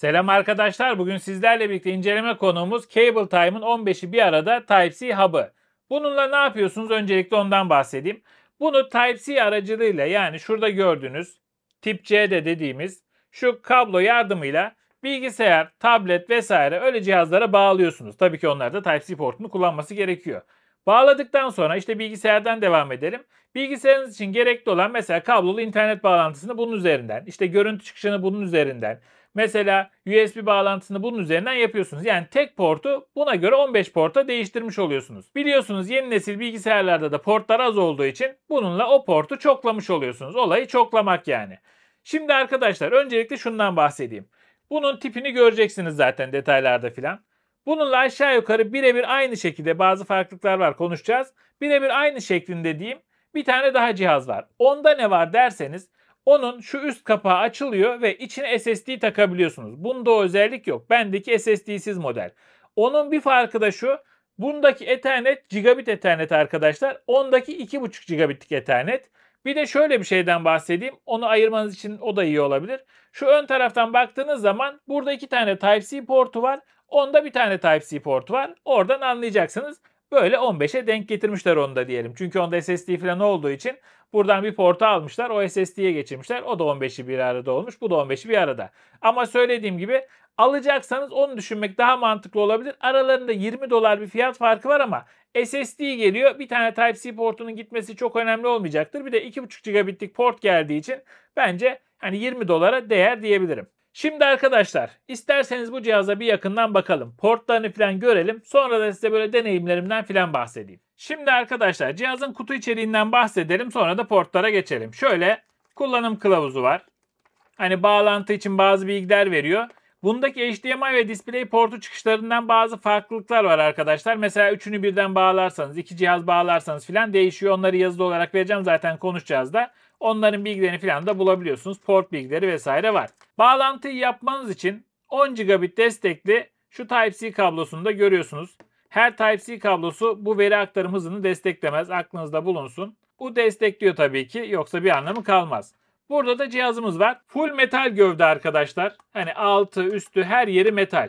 Selam arkadaşlar. Bugün sizlerle birlikte inceleme konuğumuz Cable Time'ın 15'i bir arada Type-C hub'ı. Bununla ne yapıyorsunuz? Öncelikle ondan bahsedeyim. Bunu Type-C aracılığıyla yani şurada gördüğünüz tip C de dediğimiz şu kablo yardımıyla bilgisayar, tablet vesaire öyle cihazlara bağlıyorsunuz. Tabii ki onlar da Type-C portunu kullanması gerekiyor. Bağladıktan sonra işte bilgisayardan devam edelim. Bilgisayarınız için gerekli olan mesela kablolu internet bağlantısını bunun üzerinden, işte görüntü çıkışını bunun üzerinden, Mesela USB bağlantısını bunun üzerinden yapıyorsunuz. Yani tek portu buna göre 15 porta değiştirmiş oluyorsunuz. Biliyorsunuz yeni nesil bilgisayarlarda da portlar az olduğu için bununla o portu çoklamış oluyorsunuz. Olayı çoklamak yani. Şimdi arkadaşlar öncelikle şundan bahsedeyim. Bunun tipini göreceksiniz zaten detaylarda filan. Bununla aşağı yukarı birebir aynı şekilde bazı farklılıklar var konuşacağız. Birebir aynı şeklinde diyeyim. Bir tane daha cihaz var. Onda ne var derseniz onun şu üst kapağı açılıyor ve içine SSD takabiliyorsunuz. Bunda o özellik yok. Bendeki SSD'siz model. Onun bir farkı da şu. Bundaki Ethernet gigabit Ethernet arkadaşlar. Ondaki 2.5 gigabitlik Ethernet. Bir de şöyle bir şeyden bahsedeyim. Onu ayırmanız için o da iyi olabilir. Şu ön taraftan baktığınız zaman burada iki tane Type-C portu var. Onda bir tane Type-C portu var. Oradan anlayacaksınız. Böyle 15'e denk getirmişler onu da diyelim. Çünkü onda SSD falan olduğu için buradan bir porta almışlar. O SSD'ye geçirmişler. O da 15'i bir arada olmuş. Bu da 15'i bir arada. Ama söylediğim gibi alacaksanız onu düşünmek daha mantıklı olabilir. Aralarında 20 dolar bir fiyat farkı var ama SSD geliyor. Bir tane Type-C portunun gitmesi çok önemli olmayacaktır. Bir de 2.5 gigabitlik port geldiği için bence hani 20 dolara değer diyebilirim. Şimdi arkadaşlar isterseniz bu cihaza bir yakından bakalım. Portlarını falan görelim. Sonra da size böyle deneyimlerimden falan bahsedeyim. Şimdi arkadaşlar cihazın kutu içeriğinden bahsedelim. Sonra da portlara geçelim. Şöyle kullanım kılavuzu var. Hani bağlantı için bazı bilgiler veriyor. Bundaki HDMI ve display portu çıkışlarından bazı farklılıklar var arkadaşlar. Mesela üçünü birden bağlarsanız, iki cihaz bağlarsanız filan değişiyor. Onları yazılı olarak vereceğim zaten konuşacağız da. Onların bilgilerini falan da bulabiliyorsunuz. Port bilgileri vesaire var. Bağlantıyı yapmanız için 10 gigabit destekli şu Type-C kablosunu da görüyorsunuz. Her Type-C kablosu bu veri aktarım hızını desteklemez. Aklınızda bulunsun. Bu destekliyor tabii ki. Yoksa bir anlamı kalmaz. Burada da cihazımız var. Full metal gövde arkadaşlar. Hani altı, üstü her yeri metal.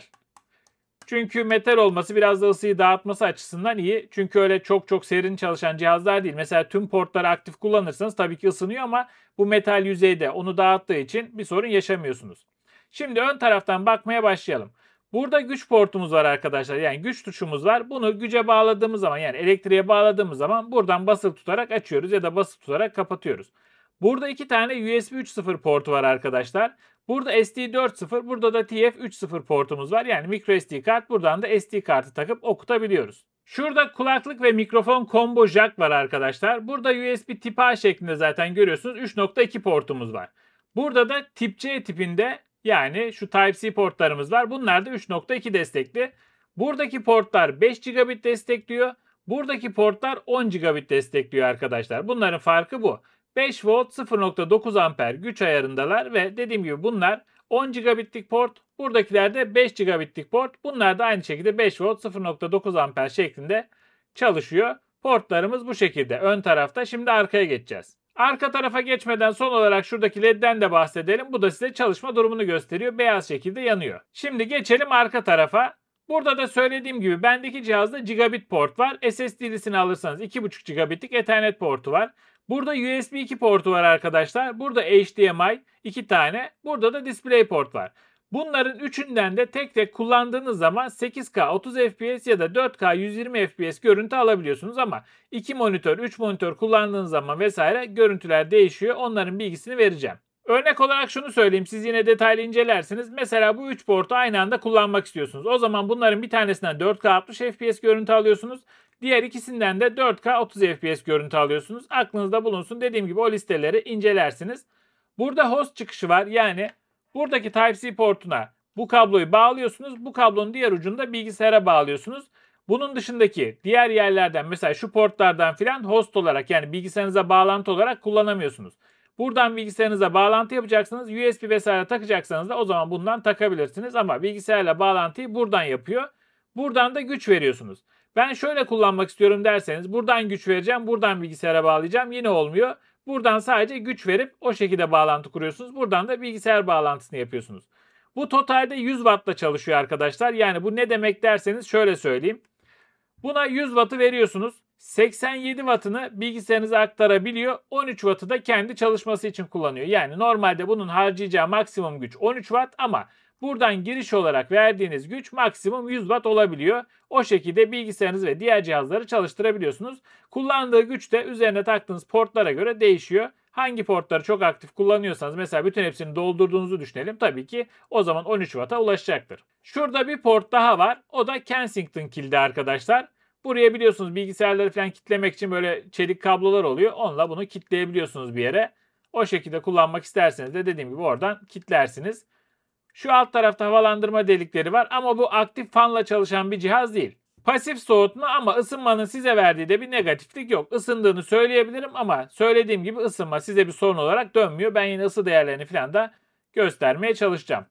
Çünkü metal olması biraz da ısıyı dağıtması açısından iyi. Çünkü öyle çok çok serin çalışan cihazlar değil. Mesela tüm portları aktif kullanırsanız tabii ki ısınıyor ama bu metal yüzeyde onu dağıttığı için bir sorun yaşamıyorsunuz. Şimdi ön taraftan bakmaya başlayalım. Burada güç portumuz var arkadaşlar. Yani güç tuşumuz var. Bunu güce bağladığımız zaman yani elektriğe bağladığımız zaman buradan basılı tutarak açıyoruz ya da basılı tutarak kapatıyoruz. Burada iki tane USB 3.0 portu var arkadaşlar. Burada SD4.0, burada da TF3.0 portumuz var. Yani micro SD kart. Buradan da SD kartı takıp okutabiliyoruz. Şurada kulaklık ve mikrofon combo jack var arkadaşlar. Burada USB tip A şeklinde zaten görüyorsunuz 3.2 portumuz var. Burada da tip C tipinde yani şu Type-C portlarımız var. Bunlar da 3.2 destekli. Buradaki portlar 5 gigabit destekliyor. Buradaki portlar 10 gigabit destekliyor arkadaşlar. Bunların farkı bu. 5 volt 0.9 amper güç ayarındalar ve dediğim gibi bunlar 10 gigabitlik port. Buradakiler de 5 gigabitlik port. Bunlar da aynı şekilde 5 volt 0.9 amper şeklinde çalışıyor. Portlarımız bu şekilde ön tarafta. Şimdi arkaya geçeceğiz. Arka tarafa geçmeden son olarak şuradaki ledden de bahsedelim. Bu da size çalışma durumunu gösteriyor. Beyaz şekilde yanıyor. Şimdi geçelim arka tarafa. Burada da söylediğim gibi bendeki cihazda gigabit port var. SSD'lisini alırsanız 2.5 gigabitlik Ethernet portu var. Burada USB 2 portu var arkadaşlar. Burada HDMI 2 tane. Burada da DisplayPort var. Bunların üçünden de tek tek kullandığınız zaman 8K 30 FPS ya da 4K 120 FPS görüntü alabiliyorsunuz ama 2 monitör, 3 monitör kullandığınız zaman vesaire görüntüler değişiyor. Onların bilgisini vereceğim. Örnek olarak şunu söyleyeyim siz yine detaylı incelersiniz. Mesela bu 3 portu aynı anda kullanmak istiyorsunuz. O zaman bunların bir tanesinden 4K 60 FPS görüntü alıyorsunuz. Diğer ikisinden de 4K 30 FPS görüntü alıyorsunuz. Aklınızda bulunsun. Dediğim gibi o listeleri incelersiniz. Burada host çıkışı var. Yani buradaki Type-C portuna bu kabloyu bağlıyorsunuz. Bu kablonun diğer ucunda bilgisayara bağlıyorsunuz. Bunun dışındaki diğer yerlerden mesela şu portlardan filan host olarak yani bilgisayarınıza bağlantı olarak kullanamıyorsunuz. Buradan bilgisayarınıza bağlantı yapacaksınız. USB vesaire takacaksanız da o zaman bundan takabilirsiniz. Ama bilgisayarla bağlantıyı buradan yapıyor. Buradan da güç veriyorsunuz. Ben şöyle kullanmak istiyorum derseniz buradan güç vereceğim, buradan bilgisayara bağlayacağım yine olmuyor. Buradan sadece güç verip o şekilde bağlantı kuruyorsunuz. Buradan da bilgisayar bağlantısını yapıyorsunuz. Bu totalde 100 Watt'la çalışıyor arkadaşlar. Yani bu ne demek derseniz şöyle söyleyeyim. Buna 100 Watt'ı veriyorsunuz. 87 Watt'ını bilgisayarınıza aktarabiliyor. 13 Watt'ı da kendi çalışması için kullanıyor. Yani normalde bunun harcayacağı maksimum güç 13 Watt ama Buradan giriş olarak verdiğiniz güç maksimum 100 watt olabiliyor. O şekilde bilgisayarınız ve diğer cihazları çalıştırabiliyorsunuz. Kullandığı güç de üzerine taktığınız portlara göre değişiyor. Hangi portları çok aktif kullanıyorsanız mesela bütün hepsini doldurduğunuzu düşünelim. Tabii ki o zaman 13 Watt'a ulaşacaktır. Şurada bir port daha var. O da Kensington kilidi arkadaşlar. Buraya biliyorsunuz bilgisayarları falan kitlemek için böyle çelik kablolar oluyor. Onunla bunu kitleyebiliyorsunuz bir yere. O şekilde kullanmak isterseniz de dediğim gibi oradan kitlersiniz. Şu alt tarafta havalandırma delikleri var ama bu aktif fanla çalışan bir cihaz değil. Pasif soğutma ama ısınmanın size verdiği de bir negatiflik yok. Isındığını söyleyebilirim ama söylediğim gibi ısınma size bir sorun olarak dönmüyor. Ben yine ısı değerlerini falan da göstermeye çalışacağım.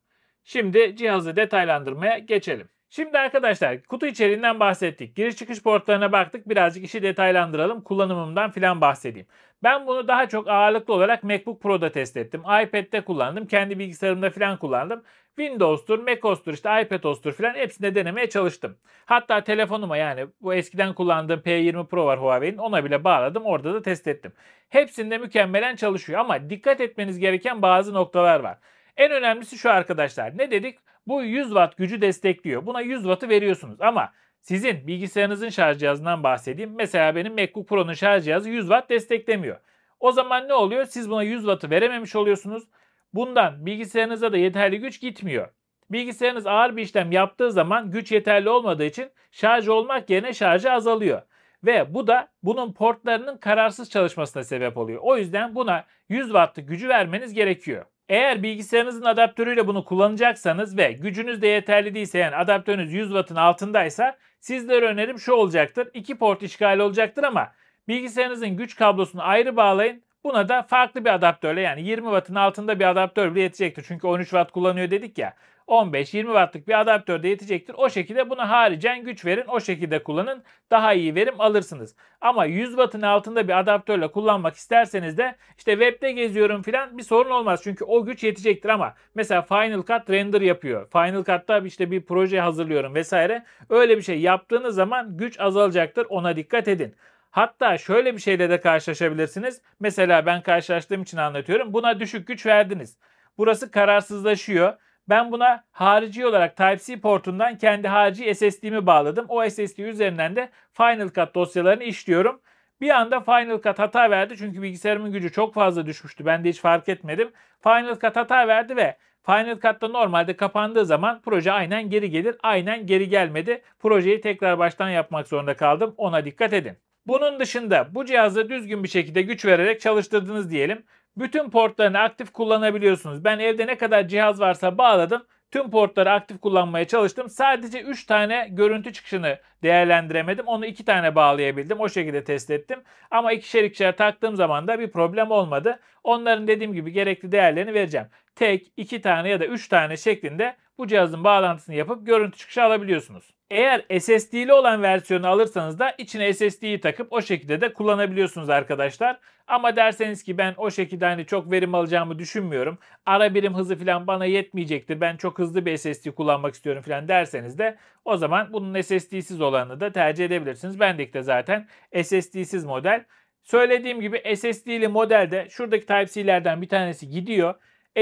Şimdi cihazı detaylandırmaya geçelim. Şimdi arkadaşlar kutu içeriğinden bahsettik. Giriş çıkış portlarına baktık. Birazcık işi detaylandıralım. Kullanımımdan filan bahsedeyim. Ben bunu daha çok ağırlıklı olarak MacBook Pro'da test ettim. iPad'de kullandım. Kendi bilgisayarımda filan kullandım. Windows'tur, MacOS'tur, işte iPadOS'tur filan hepsinde denemeye çalıştım. Hatta telefonuma yani bu eskiden kullandığım P20 Pro var Huawei'nin ona bile bağladım orada da test ettim. Hepsinde mükemmelen çalışıyor ama dikkat etmeniz gereken bazı noktalar var. En önemlisi şu arkadaşlar. Ne dedik? Bu 100 watt gücü destekliyor. Buna 100 wattı veriyorsunuz ama sizin bilgisayarınızın şarj cihazından bahsedeyim. Mesela benim MacBook Pro'nun şarj cihazı 100 watt desteklemiyor. O zaman ne oluyor? Siz buna 100 wattı verememiş oluyorsunuz. Bundan bilgisayarınıza da yeterli güç gitmiyor. Bilgisayarınız ağır bir işlem yaptığı zaman güç yeterli olmadığı için şarj olmak yerine şarjı azalıyor. Ve bu da bunun portlarının kararsız çalışmasına sebep oluyor. O yüzden buna 100 wattlık gücü vermeniz gerekiyor. Eğer bilgisayarınızın adaptörüyle bunu kullanacaksanız ve gücünüz de yeterli değilse yani adaptörünüz 100 Watt'ın altındaysa sizlere önerim şu olacaktır. 2 port işgali olacaktır ama bilgisayarınızın güç kablosunu ayrı bağlayın Buna da farklı bir adaptörle yani 20 wattın altında bir adaptör bile yetecektir. Çünkü 13 watt kullanıyor dedik ya. 15-20 wattlık bir adaptör de yetecektir. O şekilde buna haricen güç verin. O şekilde kullanın. Daha iyi verim alırsınız. Ama 100 wattın altında bir adaptörle kullanmak isterseniz de işte webde geziyorum filan bir sorun olmaz. Çünkü o güç yetecektir ama mesela Final Cut render yapıyor. Final Cut'ta işte bir proje hazırlıyorum vesaire. Öyle bir şey yaptığınız zaman güç azalacaktır. Ona dikkat edin. Hatta şöyle bir şeyle de karşılaşabilirsiniz. Mesela ben karşılaştığım için anlatıyorum. Buna düşük güç verdiniz. Burası kararsızlaşıyor. Ben buna harici olarak Type-C portundan kendi harici SSD'mi bağladım. O SSD üzerinden de Final Cut dosyalarını işliyorum. Bir anda Final Cut hata verdi çünkü bilgisayarımın gücü çok fazla düşmüştü. Ben de hiç fark etmedim. Final Cut hata verdi ve Final Cut'ta normalde kapandığı zaman proje aynen geri gelir. Aynen geri gelmedi. Projeyi tekrar baştan yapmak zorunda kaldım. Ona dikkat edin. Bunun dışında bu cihazı düzgün bir şekilde güç vererek çalıştırdınız diyelim. Bütün portlarını aktif kullanabiliyorsunuz. Ben evde ne kadar cihaz varsa bağladım. Tüm portları aktif kullanmaya çalıştım. Sadece 3 tane görüntü çıkışını değerlendiremedim. Onu 2 tane bağlayabildim. O şekilde test ettim. Ama ikişer ikişer taktığım zaman da bir problem olmadı. Onların dediğim gibi gerekli değerlerini vereceğim. Tek, 2 tane ya da 3 tane şeklinde bu cihazın bağlantısını yapıp görüntü çıkışı alabiliyorsunuz. Eğer SSD'li olan versiyonu alırsanız da içine SSD'yi takıp o şekilde de kullanabiliyorsunuz arkadaşlar. Ama derseniz ki ben o şekilde hani çok verim alacağımı düşünmüyorum. Ara birim hızı falan bana yetmeyecektir. Ben çok hızlı bir SSD kullanmak istiyorum falan derseniz de o zaman bunun SSD'siz olanını da tercih edebilirsiniz. Bendeki de zaten SSD'siz model. Söylediğim gibi SSD'li modelde şuradaki Type-C'lerden bir tanesi gidiyor.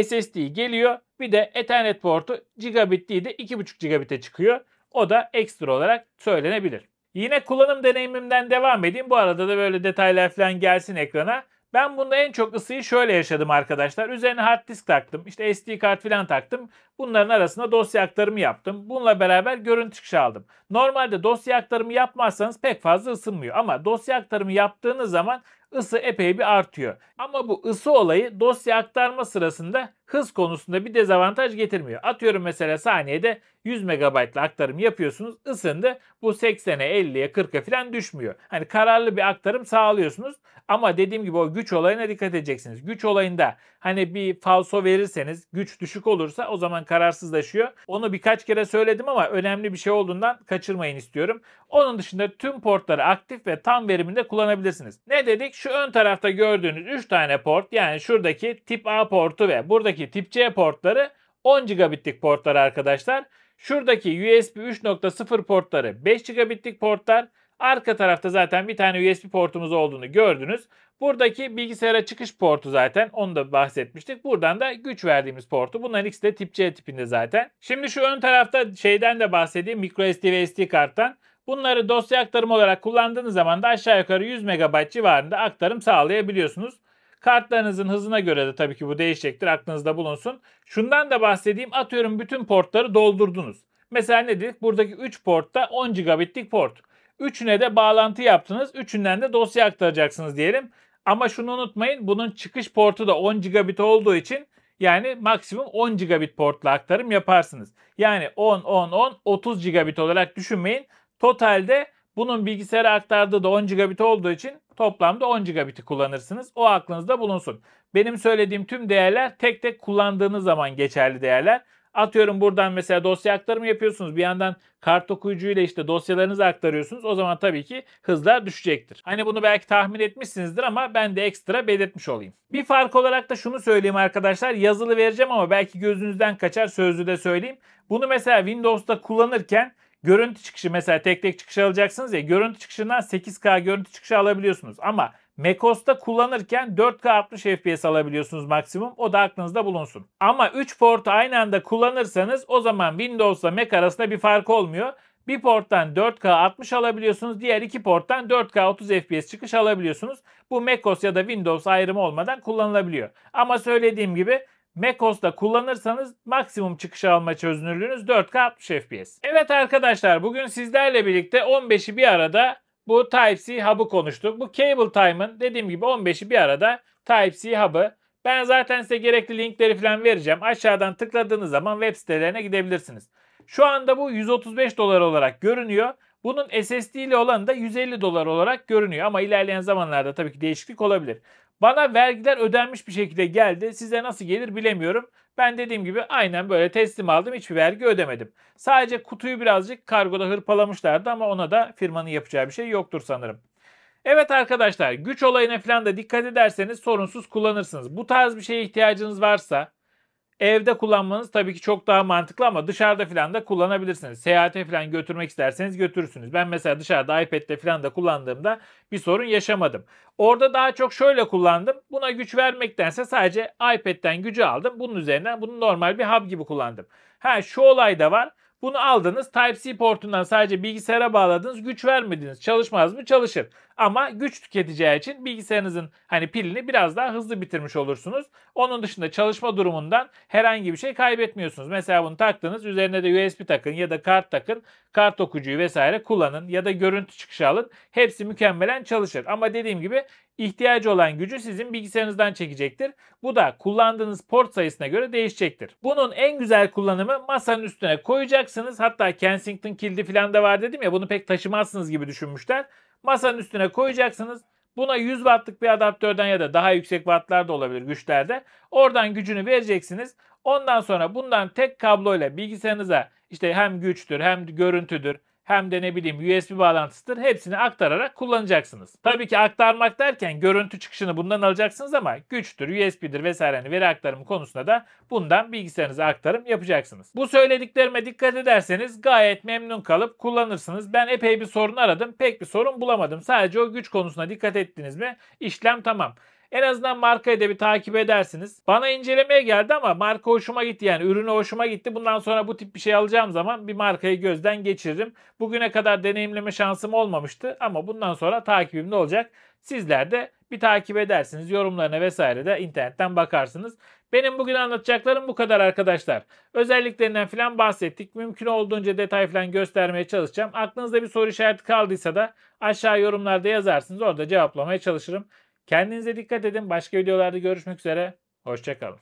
SSD geliyor bir de Ethernet portu gigabit değil de 2.5 gigabite çıkıyor. O da ekstra olarak söylenebilir. Yine kullanım deneyimimden devam edeyim. Bu arada da böyle detaylar falan gelsin ekrana. Ben bunda en çok ısıyı şöyle yaşadım arkadaşlar. Üzerine hard disk taktım. İşte SD kart falan taktım. Bunların arasında dosya aktarımı yaptım. Bununla beraber görüntü çıkışı aldım. Normalde dosya aktarımı yapmazsanız pek fazla ısınmıyor. Ama dosya aktarımı yaptığınız zaman ısı epey bir artıyor. Ama bu ısı olayı dosya aktarma sırasında hız konusunda bir dezavantaj getirmiyor. Atıyorum mesela saniyede 100 megabaytla aktarım yapıyorsunuz ısındı bu 80'e 50'ye 40'a falan düşmüyor. Hani kararlı bir aktarım sağlıyorsunuz ama dediğim gibi o güç olayına dikkat edeceksiniz. Güç olayında hani bir falso verirseniz güç düşük olursa o zaman kararsızlaşıyor. Onu birkaç kere söyledim ama önemli bir şey olduğundan kaçırmayın istiyorum. Onun dışında tüm portları aktif ve tam veriminde kullanabilirsiniz. Ne dedik? Şu ön tarafta gördüğünüz 3 tane port yani şuradaki tip A portu ve buradaki Şuradaki tip C portları 10 gigabitlik portlar arkadaşlar. Şuradaki USB 3.0 portları 5 gigabitlik portlar. Arka tarafta zaten bir tane USB portumuz olduğunu gördünüz. Buradaki bilgisayara çıkış portu zaten onu da bahsetmiştik. Buradan da güç verdiğimiz portu. Bunların ikisi de tip C tipinde zaten. Şimdi şu ön tarafta şeyden de bahsedeyim. MicroSD ve SD karttan. Bunları dosya aktarımı olarak kullandığınız zaman da aşağı yukarı 100 MB civarında aktarım sağlayabiliyorsunuz. Kartlarınızın hızına göre de tabii ki bu değişecektir. Aklınızda bulunsun. Şundan da bahsedeyim. Atıyorum bütün portları doldurdunuz. Mesela ne dedik? Buradaki 3 portta 10 gigabitlik port. Üçüne de bağlantı yaptınız. Üçünden de dosya aktaracaksınız diyelim. Ama şunu unutmayın. Bunun çıkış portu da 10 gigabit olduğu için yani maksimum 10 gigabit portla aktarım yaparsınız. Yani 10, 10, 10, 30 gigabit olarak düşünmeyin. Totalde bunun bilgisayara aktardığı da 10 gigabit olduğu için toplamda 10 gigabiti kullanırsınız. O aklınızda bulunsun. Benim söylediğim tüm değerler tek tek kullandığınız zaman geçerli değerler. Atıyorum buradan mesela dosya aktarımı yapıyorsunuz. Bir yandan kart okuyucuyla işte dosyalarınızı aktarıyorsunuz. O zaman tabii ki hızlar düşecektir. Hani bunu belki tahmin etmişsinizdir ama ben de ekstra belirtmiş olayım. Bir fark olarak da şunu söyleyeyim arkadaşlar. Yazılı vereceğim ama belki gözünüzden kaçar sözlü de söyleyeyim. Bunu mesela Windows'ta kullanırken Görüntü çıkışı mesela tek tek çıkış alacaksınız ya görüntü çıkışından 8K görüntü çıkışı alabiliyorsunuz. Ama macOS'ta kullanırken 4K 60 FPS alabiliyorsunuz maksimum. O da aklınızda bulunsun. Ama 3 portu aynı anda kullanırsanız o zaman Windows'la Mac arasında bir fark olmuyor. Bir porttan 4K 60 alabiliyorsunuz. Diğer iki porttan 4K 30 FPS çıkış alabiliyorsunuz. Bu macOS ya da Windows ayrımı olmadan kullanılabiliyor. Ama söylediğim gibi MacOS'ta kullanırsanız maksimum çıkış alma çözünürlüğünüz 4K 60 FPS. Evet arkadaşlar bugün sizlerle birlikte 15'i bir arada bu Type-C Hub'ı konuştuk. Bu Cable Time'ın dediğim gibi 15'i bir arada Type-C Hub'ı. Ben zaten size gerekli linkleri falan vereceğim. Aşağıdan tıkladığınız zaman web sitelerine gidebilirsiniz. Şu anda bu 135 dolar olarak görünüyor. Bunun SSD ile olan da 150 dolar olarak görünüyor ama ilerleyen zamanlarda tabii ki değişiklik olabilir. Bana vergiler ödenmiş bir şekilde geldi. Size nasıl gelir bilemiyorum. Ben dediğim gibi aynen böyle teslim aldım. Hiçbir vergi ödemedim. Sadece kutuyu birazcık kargoda hırpalamışlardı ama ona da firmanın yapacağı bir şey yoktur sanırım. Evet arkadaşlar güç olayına falan da dikkat ederseniz sorunsuz kullanırsınız. Bu tarz bir şeye ihtiyacınız varsa Evde kullanmanız tabii ki çok daha mantıklı ama dışarıda falan da kullanabilirsiniz. Seyahate falan götürmek isterseniz götürürsünüz. Ben mesela dışarıda iPad'de falan da kullandığımda bir sorun yaşamadım. Orada daha çok şöyle kullandım. Buna güç vermektense sadece iPad'den gücü aldım. Bunun üzerinden bunu normal bir hub gibi kullandım. Ha şu olay da var. Bunu aldınız Type-C portundan sadece bilgisayara bağladınız güç vermediniz. Çalışmaz mı? Çalışır. Ama güç tüketeceği için bilgisayarınızın hani pilini biraz daha hızlı bitirmiş olursunuz. Onun dışında çalışma durumundan herhangi bir şey kaybetmiyorsunuz. Mesela bunu taktınız üzerine de USB takın ya da kart takın. Kart okuyucuyu vesaire kullanın ya da görüntü çıkışı alın. Hepsi mükemmelen çalışır. Ama dediğim gibi ihtiyacı olan gücü sizin bilgisayarınızdan çekecektir. Bu da kullandığınız port sayısına göre değişecektir. Bunun en güzel kullanımı masanın üstüne koyacaksınız. Hatta Kensington kilidi falan da var dedim ya bunu pek taşımazsınız gibi düşünmüşler. Masanın üstüne koyacaksınız. Buna 100 wattlık bir adaptörden ya da daha yüksek wattlar da olabilir güçlerde. Oradan gücünü vereceksiniz. Ondan sonra bundan tek kabloyla bilgisayarınıza işte hem güçtür hem görüntüdür hem de ne bileyim USB bağlantısıdır hepsini aktararak kullanacaksınız. Tabii ki aktarmak derken görüntü çıkışını bundan alacaksınız ama güçtür, USB'dir vesaire hani veri aktarımı konusunda da bundan bilgisayarınıza aktarım yapacaksınız. Bu söylediklerime dikkat ederseniz gayet memnun kalıp kullanırsınız. Ben epey bir sorun aradım pek bir sorun bulamadım. Sadece o güç konusuna dikkat ettiniz mi işlem tamam. En azından markayı da bir takip edersiniz. Bana incelemeye geldi ama marka hoşuma gitti yani ürünü hoşuma gitti. Bundan sonra bu tip bir şey alacağım zaman bir markayı gözden geçiririm. Bugüne kadar deneyimleme şansım olmamıştı ama bundan sonra takibimde olacak. Sizler de bir takip edersiniz. Yorumlarına vesaire de internetten bakarsınız. Benim bugün anlatacaklarım bu kadar arkadaşlar. Özelliklerinden filan bahsettik. Mümkün olduğunca detay filan göstermeye çalışacağım. Aklınızda bir soru işareti kaldıysa da aşağı yorumlarda yazarsınız. Orada cevaplamaya çalışırım. Kendinize dikkat edin. Başka videolarda görüşmek üzere. Hoşçakalın.